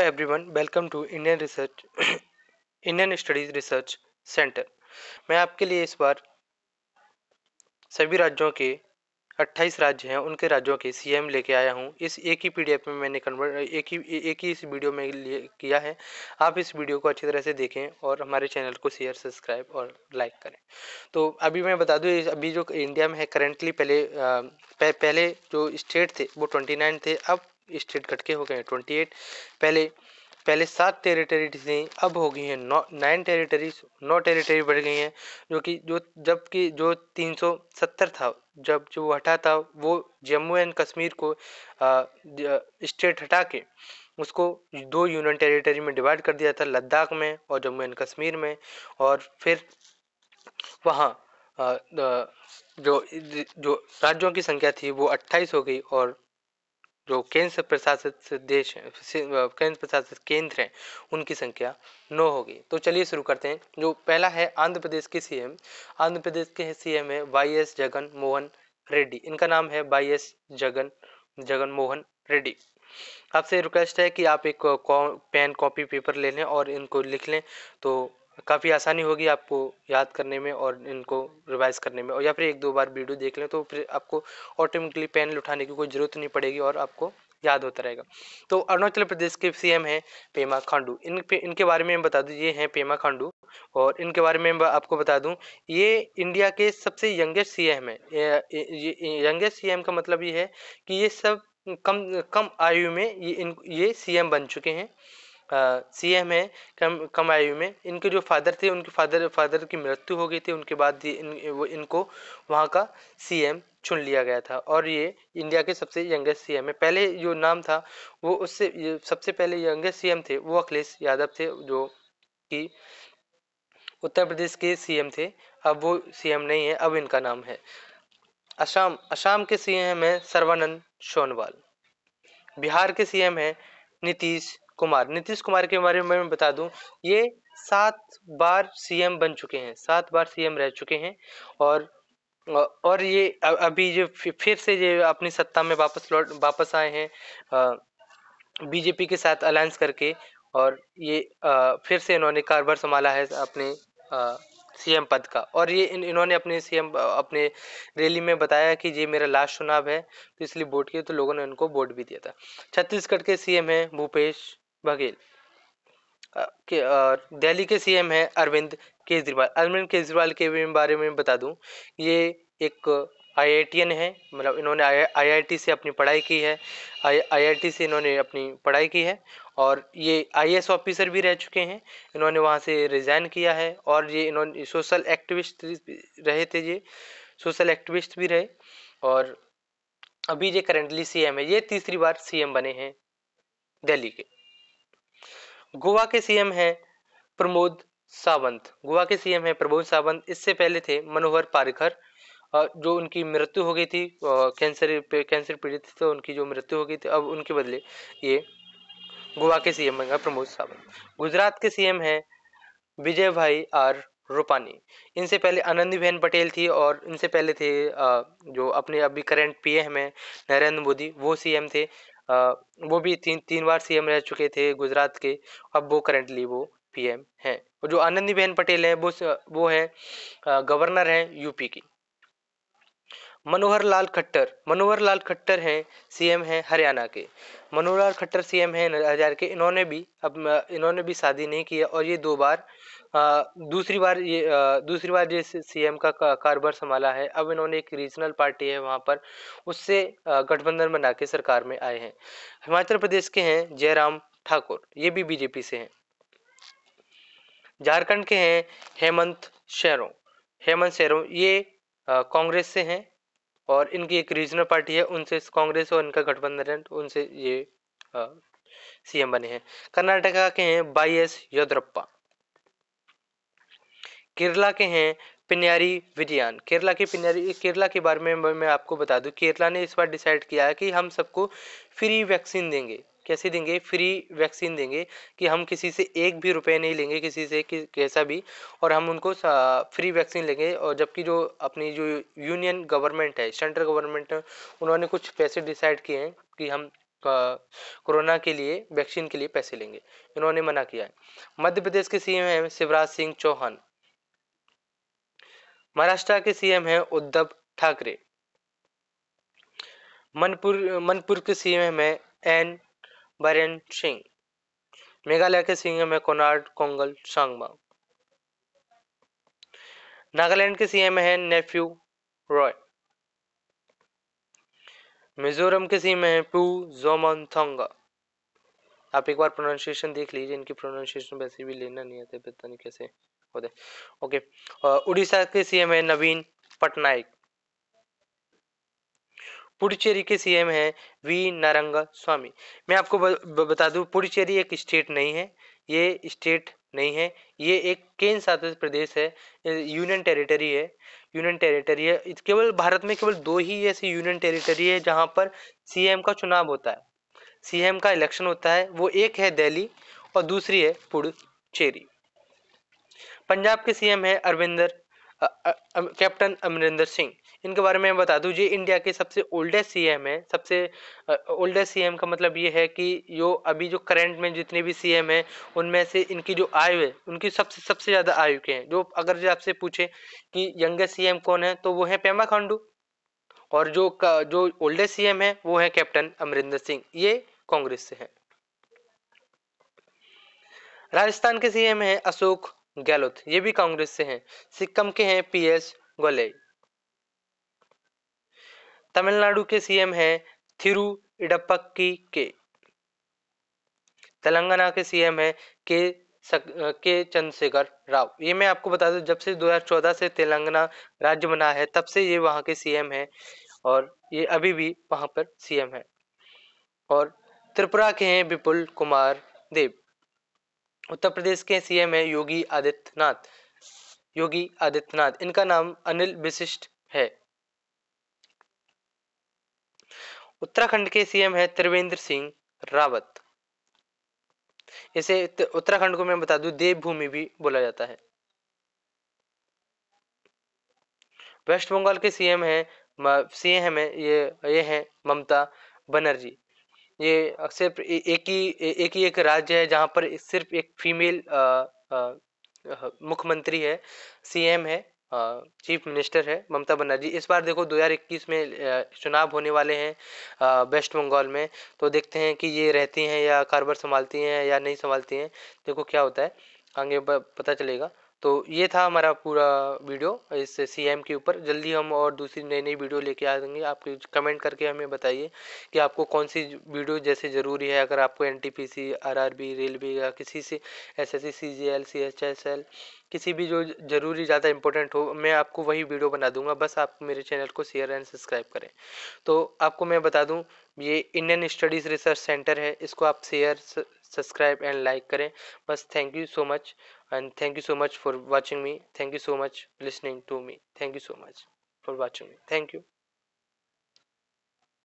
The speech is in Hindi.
every everyone welcome to Indian research Indian studies research centre मैं आपके लिए इस बार सभी राज्यों के 28 राज्य हैं उनके राज्यों के सीएम लेके आया हूँ इस एक ही पीडीएफ में मैंने कन्वर्ट एक ही एक ही इस वीडियो में लिए किया है आप इस वीडियो को अच्छी तरह से देखें और हमारे चैनल को शेयर सब्सक्राइब और लाइक करें तो अभी मैं बता दूँ अभी जो इंडिया में है करेंटली पहले पह, पहले जो स्टेट थे वो नाइन थे अब स्टेट घटके हो गए हैं ट्वेंटी एट पहले पहले सात टेरिटरीज थी अब हो गई हैं नौ नाइन टेरिटरीज नौ टेरिटरी बढ़ गई हैं जो कि जो जबकि जो तीन सौ सत्तर था जब जो हटा था वो जम्मू एंड कश्मीर को स्टेट हटा के उसको दो यूनियन टेरिटरी में डिवाइड कर दिया था लद्दाख में और जम्मू एंड कश्मीर में और फिर वहाँ जो जो राज्यों की संख्या थी वो 28 हो गई और जो केंद्र प्रशासित देश केंद्र प्रशासित केंद्र हैं उनकी संख्या नौ होगी तो चलिए शुरू करते हैं जो पहला है आंध्र प्रदेश के सीएम आंध्र प्रदेश के सीएम है वाई एस जगन मोहन रेड्डी इनका नाम है वाई एस जगन जगन मोहन रेड्डी आपसे रिक्वेस्ट है कि आप एक पेन कॉपी पेपर ले लें और इनको लिख लें तो काफ़ी आसानी होगी आपको याद करने में और इनको रिवाइज़ करने में और या फिर एक दो बार वीडियो देख लें तो फिर आपको ऑटोमेटिकली पेन उठाने की कोई ज़रूरत नहीं पड़ेगी और आपको याद होता रहेगा तो अरुणाचल प्रदेश के सीएम हैं पेमा खांडू इन पे इनके बारे में बता दूं ये हैं पेमा खांडू और इनके बारे में आपको बता दूं ये इंडिया के सबसे यंगेस्ट सीएम है यंगेस्ट सीएम का मतलब ये है कि ये सब कम कम आयु में ये इन ये सीएम बन चुके हैं सी एम है कम कम आयु में इनके जो फादर थे उनके फादर फादर की मृत्यु हो गई थी उनके बाद इन, वो इनको वहाँ का सी एम चुन लिया गया था और ये इंडिया के सबसे यंगेस्ट सी एम है पहले जो नाम था वो उससे सबसे पहले यंगेस्ट सी एम थे वो अखिलेश यादव थे जो कि उत्तर प्रदेश के सी एम थे अब वो सी एम नहीं है अब इनका नाम है असम असम के सी एम है सर्वानंद सोनवाल बिहार के सी एम है नीतीश कुमार नीतीश कुमार के बारे में मैं बता दूं ये सात बार सीएम बन चुके हैं सात बार सीएम रह चुके हैं और और ये अभी जो फिर से ये अपनी सत्ता में वापस लौट वापस आए हैं बीजेपी के साथ अलायंस करके और ये फिर से इन्होंने कारभार संभाला है अपने सीएम पद का और ये इन, इन्होंने अपने सीएम अपने रैली में बताया कि ये मेरा लास्ट चुनाव है तो इसलिए वोट किया तो लोगों ने उनको वोट भी दिया था छत्तीसगढ़ के सीएम हैं भूपेश बघेल के दिल्ली के सीएम हैं अरविंद केजरीवाल अरविंद केजरीवाल के बारे में बता दूं ये एक आईआईटीएन है मतलब इन्होंने आईआईटी से अपनी पढ़ाई की है आईआईटी से इन्होंने अपनी पढ़ाई की है और ये आई ऑफिसर भी रह चुके हैं इन्होंने वहाँ से रिज़ाइन किया है और ये इन्होंने सोशल एक्टिविस्ट रहे थे ये सोशल एक्टिविस्ट भी रहे और अभी ये करेंटली सीएम है ये तीसरी बार सीएम बने हैं दिल्ली के गोवा के सीएम हैं प्रमोद सावंत गोवा के सीएम हैं प्रमोद सावंत इससे पहले थे मनोहर पारिकर जो उनकी मृत्यु हो गई थी कैंसर कैंसर पीड़ित थे तो उनकी जो मृत्यु हो गई थी अब उनके बदले ये गोवा के सीएम बन प्रमोद सावंत गुजरात के सीएम हैं विजय भाई आर रूपानी इनसे पहले आनंदी बहन पटेल थी और इनसे पहले थे जो अपने अभी करंट पीएम हैं नरेंद्र मोदी वो सीएम थे वो भी तीन तीन बार सीएम रह चुके थे गुजरात के अब वो करेंटली वो पीएम हैं और जो आनंदी बहन पटेल हैं वो वो हैं गवर्नर हैं यूपी की मनोहर लाल खट्टर मनोहर लाल खट्टर हैं सीएम हैं हरियाणा के मनोहर लाल खट्टर सीएम हैं हरियाणा के इन्होंने भी अब इन्होंने भी शादी नहीं की है और ये दो बार दूसरी बार ये दूसरी बार जिस सीएम का कारोबार संभाला है अब इन्होंने एक रीजनल पार्टी है वहाँ पर उससे गठबंधन बना के सरकार में आए हैं हिमाचल प्रदेश के हैं जयराम ठाकुर ये भी बीजेपी से हैं झारखंड के हैं हेमंत शेरों हेमंत शेरों ये कांग्रेस से हैं और इनकी एक रीजनल पार्टी है उनसे कांग्रेस और इनका गठबंधन है तो उनसे ये सीएम बने हैं कर्नाटका के हैं बाई एस योद्रप्पा केरला के हैं पिन्यारी विजयान केरला के पिन्यारी केरला के बारे में मैं आपको बता दूं केरला ने इस बार डिसाइड किया है कि हम सबको फ्री वैक्सीन देंगे कैसे देंगे फ्री वैक्सीन देंगे कि हम किसी से एक भी रुपए नहीं लेंगे किसी से कि, कैसा भी और हम उनको फ्री वैक्सीन लेंगे और जबकि जो अपनी जो यूनियन गवर्नमेंट है सेंट्रल गवर्नमेंट है उन्होंने कुछ पैसे डिसाइड किए हैं कि हम कोरोना के लिए वैक्सीन के लिए पैसे लेंगे इन्होंने मना किया है मध्य प्रदेश के सीएम हैं शिवराज सिंह चौहान महाराष्ट्र के सीएम है उद्धव ठाकरे मनपुर मणिपुर के सीएम है एन बरेन सिंह मेघालय के सीएम है कोनार्ड कोंगल सांगमा नागालैंड के सीएम है नेफ्यू रॉय मिजोरम के सीएम है पू जोमन थोंगा आप एक बार प्रोनाउंसिएशन देख लीजिए इनकी प्रोनाउंसिएशन वैसे भी लेना नहीं आता पता नहीं कैसे पौधे ओके उड़ीसा के सीएम है नवीन पटनायक पुडुचेरी के सीएम है वी नारंग स्वामी मैं आपको बता दूं पुडुचेरी एक स्टेट नहीं है ये स्टेट नहीं है ये एक केंद्र शासित प्रदेश है यूनियन टेरिटरी है यूनियन टेरिटरी है केवल भारत में केवल दो ही ऐसी यूनियन टेरिटरी है जहां पर सीएम का चुनाव होता है सीएम का इलेक्शन होता है वो एक है दिल्ली और दूसरी है पुडुचेरी पंजाब के सीएम है अरविंदर कैप्टन अमरिंदर सिंह इनके बारे में बता दूँ ये इंडिया के सबसे ओल्डेस्ट सीएम है सबसे ओल्डेस्ट सीएम का मतलब ये है कि जो अभी जो करंट में जितने भी सीएम हैं उनमें से इनकी जो आयु है उनकी सबसे सबसे ज़्यादा आयु के हैं जो अगर जो आपसे पूछे कि यंगेस्ट सीएम कौन है तो वो है पेमा खांडू और जो जो ओल्डेस्ट सीएम है वो है कैप्टन अमरिंदर सिंह ये कांग्रेस से है राजस्थान के सीएम है अशोक गहलोत ये भी कांग्रेस से हैं सिक्किम के हैं पी एस गोले तमिलनाडु के सीएम हैं थिरु इडप्पक्की के तेलंगाना के सीएम हैं के सक, के चंद्रशेखर राव ये मैं आपको बता दूं जब से 2014 से तेलंगाना राज्य बना है तब से ये वहाँ के सीएम हैं और ये अभी भी वहाँ पर सीएम हैं और त्रिपुरा के हैं विपुल कुमार देव उत्तर प्रदेश के सीएम है योगी आदित्यनाथ योगी आदित्यनाथ इनका नाम अनिल विशिष्ट है उत्तराखंड के सीएम है त्रिवेंद्र सिंह रावत इसे उत्तराखंड को मैं बता दूं देवभूमि भी बोला जाता है वेस्ट बंगाल के सीएम है सीएम है ये ये है ममता बनर्जी ये सिर्फ एक ही एक ही एक राज्य है जहाँ पर सिर्फ एक फीमेल मुख्यमंत्री है सीएम है चीफ मिनिस्टर है ममता बनर्जी इस बार देखो 2021 में चुनाव होने वाले हैं वेस्ट बंगाल में तो देखते हैं कि ये रहती हैं या कारोबार संभालती हैं या नहीं संभालती हैं देखो क्या होता है आगे पता चलेगा तो ये था हमारा पूरा वीडियो इस सी एम के ऊपर जल्दी हम और दूसरी नई नई वीडियो लेके आ देंगे आप कमेंट करके हमें बताइए कि आपको कौन सी वीडियो जैसे ज़रूरी है अगर आपको N T P C R R B railway या किसी से S S C C G L C H S L किसी भी जो ज़रूरी ज़्यादा इंपॉर्टेंट हो मैं आपको वही वीडियो बना दूंगा बस आप मेरे चैनल को शेयर एंड सब्सक्राइब करें तो आपको मैं बता दूं ये इंडियन स्टडीज़ रिसर्च सेंटर है इसको आप शेयर सब्सक्राइब एंड लाइक करें बस thank you so much and thank you so much for watching me thank you so much listening to me thank you so much for watching me thank you